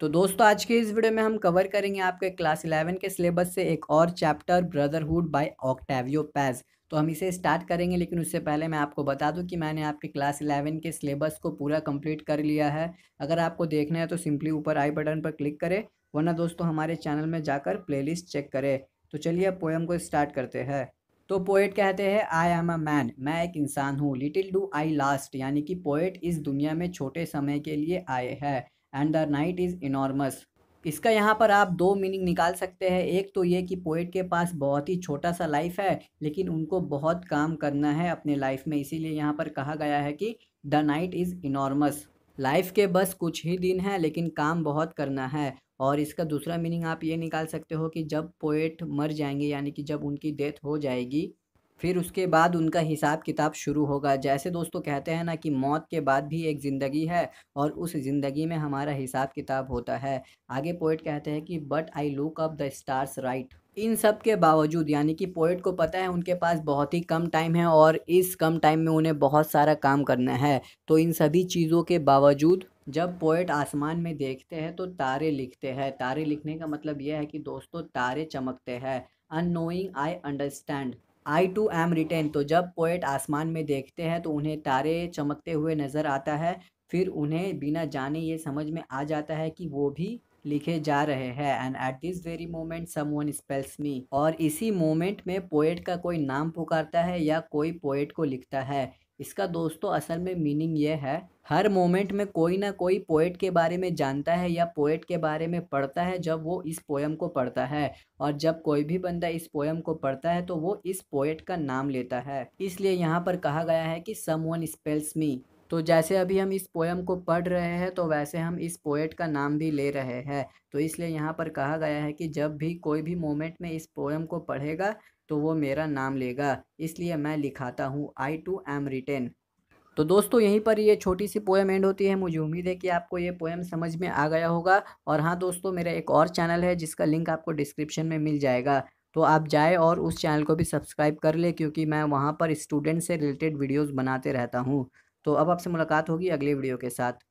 तो दोस्तों आज के इस वीडियो में हम कवर करेंगे आपके क्लास इलेवन के सिलेबस से एक और chapter brotherhood by Octavio Paz तो हम इसे स्टार्ट करेंगे लेकिन उससे पहले मैं आपको बता दूं कि मैंने आपके क्लास इलेवन के सिलेबस को पूरा कंप्लीट कर लिया है अगर आपको देखना है तो सिंपली ऊपर आई बटन पर क्लिक करें वरना दोस्तों हमारे चैनल में जाकर प्लेलिस्ट चेक करें तो चलिए अब पोएम को स्टार्ट करते हैं तो पोएट कहते हैं आई एम अ मैन मैं एक इंसान हूँ लिटिल डू आई लास्ट यानी कि पोएट इस दुनिया में छोटे समय के लिए आए हैं and the night is enormous इसका यहाँ पर आप दो मीनिंग निकाल सकते हैं एक तो ये कि पोइट के पास बहुत ही छोटा सा लाइफ है लेकिन उनको बहुत काम करना है अपने लाइफ में इसीलिए यहाँ पर कहा गया है कि the night is enormous life के बस कुछ ही दिन हैं लेकिन काम बहुत करना है और इसका दूसरा मीनिंग आप ये निकाल सकते हो कि जब पोइट मर जाएंगे यानी कि जब उनकी डेथ हो जाएगी फिर उसके बाद उनका हिसाब किताब शुरू होगा जैसे दोस्तों कहते हैं ना कि मौत के बाद भी एक ज़िंदगी है और उस ज़िंदगी में हमारा हिसाब किताब होता है आगे पोइट कहते हैं कि but I look up the stars right इन सब के बावजूद यानी कि पोइट को पता है उनके पास बहुत ही कम टाइम है और इस कम टाइम में उन्हें बहुत सारा काम करना है तो इन सभी चीज़ों के बावजूद जब पोइट आसमान में देखते हैं तो तारे लिखते हैं तारे लिखने का मतलब यह है कि दोस्तों तारे चमकते हैं unknowing I understand I too am written तो जब पोएट आसमान में देखते हैं तो उन्हें तारे चमकते हुए नज़र आता है फिर उन्हें बिना जाने ये समझ में आ जाता है कि वो भी लिखे जा रहे हैं and at this very moment one spells me और इसी मोमेंट में पोएट का कोई नाम पुकारता है या कोई पोएट को लिखता है इसका दोस्तों असल में मीनिंग यह है हर मोमेंट में कोई ना कोई पोएट के बारे में जानता है या पोएट के बारे में पढ़ता है जब वो इस पोएम को पढ़ता है और जब कोई भी बंदा इस पोएम को पढ़ता है तो वो इस पोएट का नाम लेता है इसलिए यहाँ पर कहा गया है कि सम वन स्पेल्स मी तो जैसे अभी हम इस पोएम को पढ़ रहे हैं तो वैसे हम इस पोएट का नाम भी ले रहे हैं तो इसलिए यहाँ पर कहा गया है कि जब भी कोई भी मोमेंट में इस पोएम को पढ़ेगा तो वो मेरा नाम लेगा इसलिए मैं लिखाता हूँ आई टू एम रिटेन तो दोस्तों यहीं पर ये छोटी सी पोएम एंड होती है मुझे उम्मीद है कि आपको ये पोएम समझ में आ गया होगा और हाँ दोस्तों मेरा एक और चैनल है जिसका लिंक आपको डिस्क्रिप्शन में मिल जाएगा तो आप जाए और उस चैनल को भी सब्सक्राइब कर ले क्योंकि मैं वहाँ पर स्टूडेंट से रिलेटेड वीडियोज़ बनाते रहता हूँ तो अब आपसे मुलाकात होगी अगले वीडियो के साथ